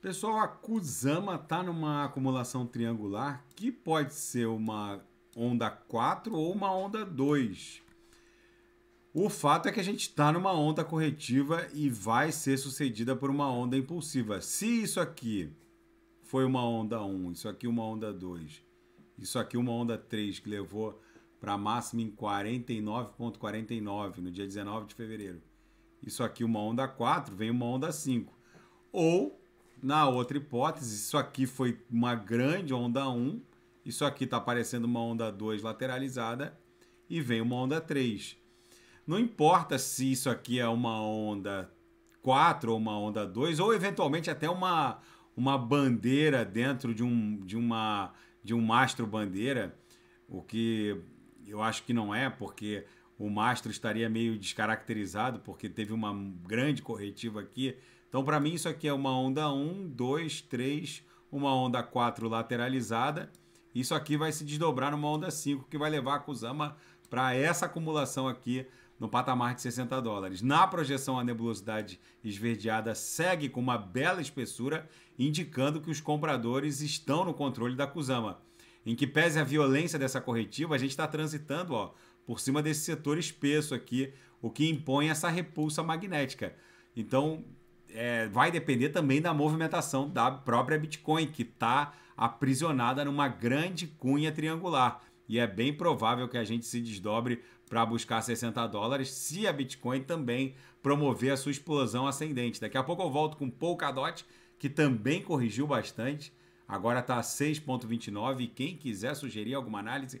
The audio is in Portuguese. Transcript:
Pessoal, a Kusama está numa acumulação triangular que pode ser uma onda 4 ou uma onda 2. O fato é que a gente está numa onda corretiva e vai ser sucedida por uma onda impulsiva. Se isso aqui foi uma onda 1, isso aqui uma onda 2, isso aqui uma onda 3 que levou para a máxima em 49.49 .49, no dia 19 de fevereiro. Isso aqui uma onda 4, vem uma onda 5. Ou na outra hipótese, isso aqui foi uma grande onda 1, isso aqui está parecendo uma onda 2 lateralizada e vem uma onda 3. Não importa se isso aqui é uma onda 4 ou uma onda 2, ou eventualmente até uma, uma bandeira dentro de um, de, uma, de um mastro bandeira, o que eu acho que não é, porque o Mastro estaria meio descaracterizado, porque teve uma grande corretiva aqui. Então, para mim, isso aqui é uma onda 1, 2, 3, uma onda 4 lateralizada. Isso aqui vai se desdobrar numa onda 5, que vai levar a Kusama para essa acumulação aqui no patamar de 60 dólares. Na projeção, a nebulosidade esverdeada segue com uma bela espessura, indicando que os compradores estão no controle da Kusama. Em que pese a violência dessa corretiva, a gente está transitando ó, por cima desse setor espesso aqui, o que impõe essa repulsa magnética. Então, é, vai depender também da movimentação da própria Bitcoin, que está aprisionada numa grande cunha triangular. E é bem provável que a gente se desdobre para buscar 60 dólares se a Bitcoin também promover a sua explosão ascendente. Daqui a pouco eu volto com Polkadot, que também corrigiu bastante. Agora está 6,29. E quem quiser sugerir alguma análise,